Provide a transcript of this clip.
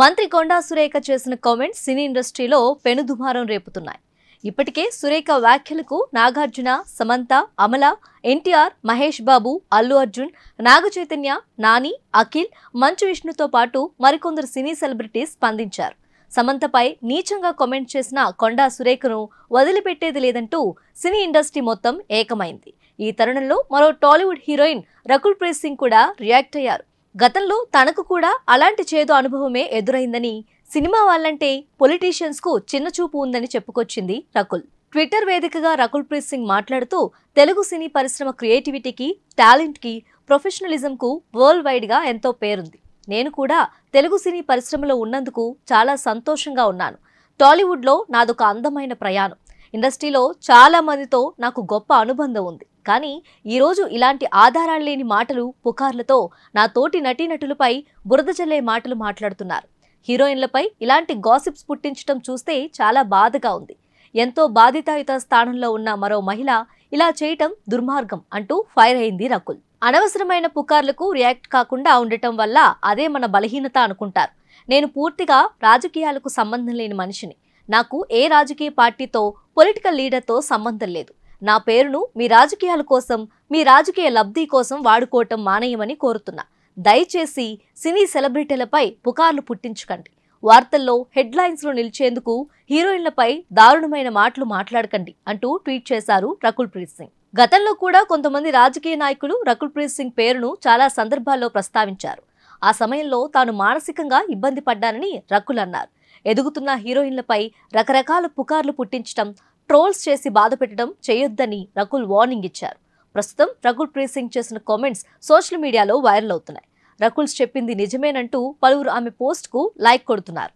మంత్రి కొండా సురేఖ చేసిన కామెంట్స్ సినీ ఇండస్ట్రీలో పెనుదుమారం రేపుతున్నాయి ఇప్పటికే సురేఖ వ్యాఖ్యలకు నాగార్జున సమంత అమల ఎన్టీఆర్ మహేష్ బాబు అల్లు అర్జున్ నాగ చైతన్య నాని అఖిల్ మంచు విష్ణుతో పాటు మరికొందరు సినీ సెలబ్రిటీస్ స్పందించారు సమంతపై నీచంగా కామెంట్ చేసిన కొండా సురేఖను వదిలిపెట్టేది లేదంటూ సినీ ఇండస్ట్రీ మొత్తం ఏకమైంది ఈ తరుణంలో మరో టాలీవుడ్ హీరోయిన్ రకుల్ ప్రీత్ సింగ్ కూడా రియాక్ట్ అయ్యారు గతంలో తనకు కూడా అలాంటి చేదు అనుభవమే ఎదురైందని సినిమా వాళ్ళంటే పొలిటీషియన్స్కు చిన్నచూపు ఉందని చెప్పుకొచ్చింది రకుల్ ట్విట్టర్ వేదికగా రకుల్ ప్రీత్ సింగ్ మాట్లాడుతూ తెలుగు సినీ పరిశ్రమ క్రియేటివిటీకి టాలెంట్కి ప్రొఫెషనలిజంకు వరల్డ్ వైడ్గా ఎంతో పేరుంది నేను కూడా తెలుగు సినీ పరిశ్రమలో ఉన్నందుకు చాలా సంతోషంగా ఉన్నాను టాలీవుడ్లో నాదొక అందమైన ప్రయాణం ఇండస్ట్రీలో చాలా మందితో నాకు గొప్ప అనుబంధం ఉంది కానీ ఈరోజు ఇలాంటి ఆధారాలు లేని మాటలు పుకార్లతో నా తోటి నటీనటులపై బురద చల్లే మాటలు మాట్లాడుతున్నారు హీరోయిన్లపై ఇలాంటి గాసిప్స్ పుట్టించడం చూస్తే చాలా బాధగా ఉంది ఎంతో బాధితాయుత స్థానంలో ఉన్న మరో మహిళ ఇలా చేయటం దుర్మార్గం అంటూ ఫైర్ అయింది రకుల్ అనవసరమైన పుకార్లకు రియాక్ట్ కాకుండా ఉండటం వల్ల అదే మన బలహీనత అనుకుంటారు నేను పూర్తిగా రాజకీయాలకు సంబంధం లేని మనిషిని నాకు ఏ రాజకీయ పార్టీతో పొలిటికల్ లీడర్తో సంబంధం లేదు నా పేరును మీ రాజకీయాల కోసం మీ రాజకీయ లబ్ధి కోసం వాడుకోవటం మానేయమని కోరుతున్నా దయచేసి సినీ సెలబ్రిటీలపై పుకార్లు పుట్టించకండి వార్తల్లో హెడ్లైన్స్లో నిలిచేందుకు హీరోయిన్లపై దారుణమైన మాటలు మాట్లాడకండి అంటూ ట్వీట్ చేశారు రకుల్ ప్రీత్ సింగ్ గతంలో కూడా కొంతమంది రాజకీయ నాయకులు రకుల్ ప్రీత్ సింగ్ పేరును చాలా సందర్భాల్లో ప్రస్తావించారు ఆ సమయంలో తాను మానసికంగా ఇబ్బంది పడ్డానని రకుల్ అన్నారు ఎదుగుతున్న హీరోయిన్లపై రకరకాల పుకార్లు పుట్టించడం ట్రోల్స్ చేసి బాధ పెట్టడం చేయొద్దని రకుల్ వార్నింగ్ ఇచ్చారు ప్రస్తుతం రకుల్ ప్రీత్ సింగ్ చేసిన కామెంట్స్ సోషల్ మీడియాలో వైరల్ అవుతున్నాయి రకుల్స్ చెప్పింది నిజమేనంటూ పలువురు ఆమె పోస్ట్కు లైక్ కొడుతున్నారు